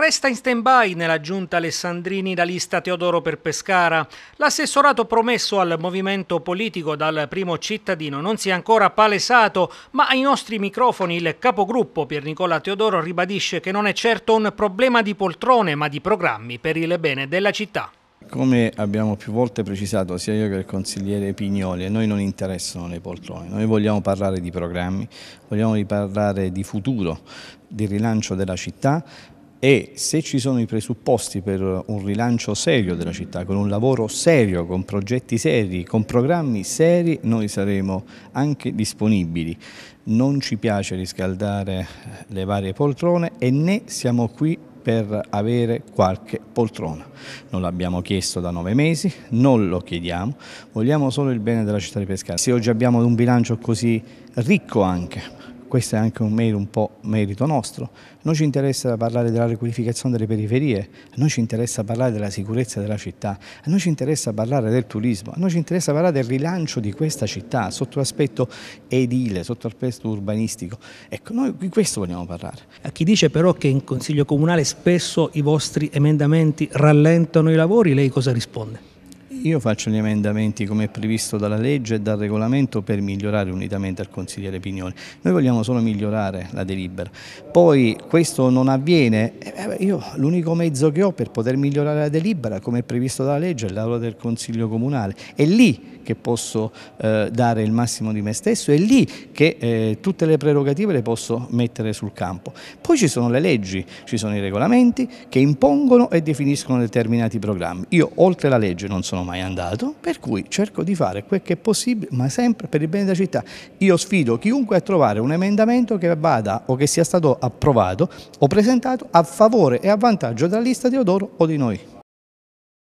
Resta in stand-by nella giunta Alessandrini da lista Teodoro per Pescara. L'assessorato promesso al movimento politico dal primo cittadino non si è ancora palesato, ma ai nostri microfoni il capogruppo Pier Nicola Teodoro ribadisce che non è certo un problema di poltrone, ma di programmi per il bene della città. Come abbiamo più volte precisato sia io che il consigliere Pignoli, a noi non interessano le poltrone, noi vogliamo parlare di programmi, vogliamo parlare di futuro, di rilancio della città e se ci sono i presupposti per un rilancio serio della città, con un lavoro serio, con progetti seri, con programmi seri, noi saremo anche disponibili. Non ci piace riscaldare le varie poltrone e né siamo qui per avere qualche poltrona. Non l'abbiamo chiesto da nove mesi, non lo chiediamo, vogliamo solo il bene della città di Pescara. Se oggi abbiamo un bilancio così ricco anche, questo è anche un merito, un po' merito nostro. Non ci interessa parlare della riqualificazione delle periferie, a noi ci interessa parlare della sicurezza della città, a noi ci interessa parlare del turismo, a noi ci interessa parlare del rilancio di questa città sotto l'aspetto edile, sotto l'aspetto urbanistico. Ecco, noi di questo vogliamo parlare. A chi dice però che in Consiglio Comunale spesso i vostri emendamenti rallentano i lavori, lei cosa risponde? Io faccio gli emendamenti come previsto dalla legge e dal regolamento per migliorare unitamente al consigliere Pignoni. Noi vogliamo solo migliorare la delibera. Poi questo non avviene, eh, io l'unico mezzo che ho per poter migliorare la delibera come è previsto dalla legge è l'aula del Consiglio Comunale. È lì che posso eh, dare il massimo di me stesso, è lì che eh, tutte le prerogative le posso mettere sul campo. Poi ci sono le leggi, ci sono i regolamenti che impongono e definiscono determinati programmi. Io oltre la legge non sono mai mai andato, per cui cerco di fare quel che è possibile, ma sempre per il bene della città. Io sfido chiunque a trovare un emendamento che vada o che sia stato approvato o presentato a favore e a vantaggio della lista di Odoro o di noi.